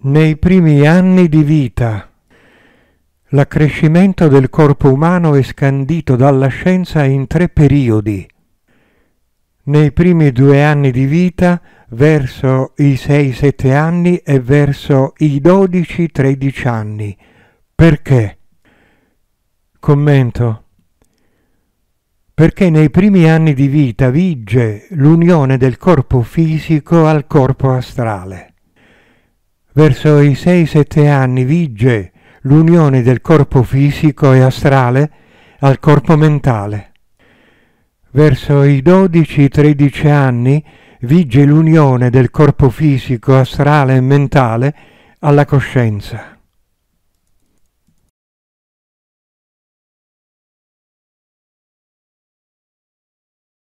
Nei primi anni di vita l'accrescimento del corpo umano è scandito dalla scienza in tre periodi. Nei primi due anni di vita, verso i 6-7 anni e verso i 12-13 anni. Perché? Commento. Perché nei primi anni di vita vige l'unione del corpo fisico al corpo astrale Verso i 6-7 anni vige l'unione del corpo fisico e astrale al corpo mentale. Verso i 12-13 anni vige l'unione del corpo fisico, astrale e mentale alla coscienza.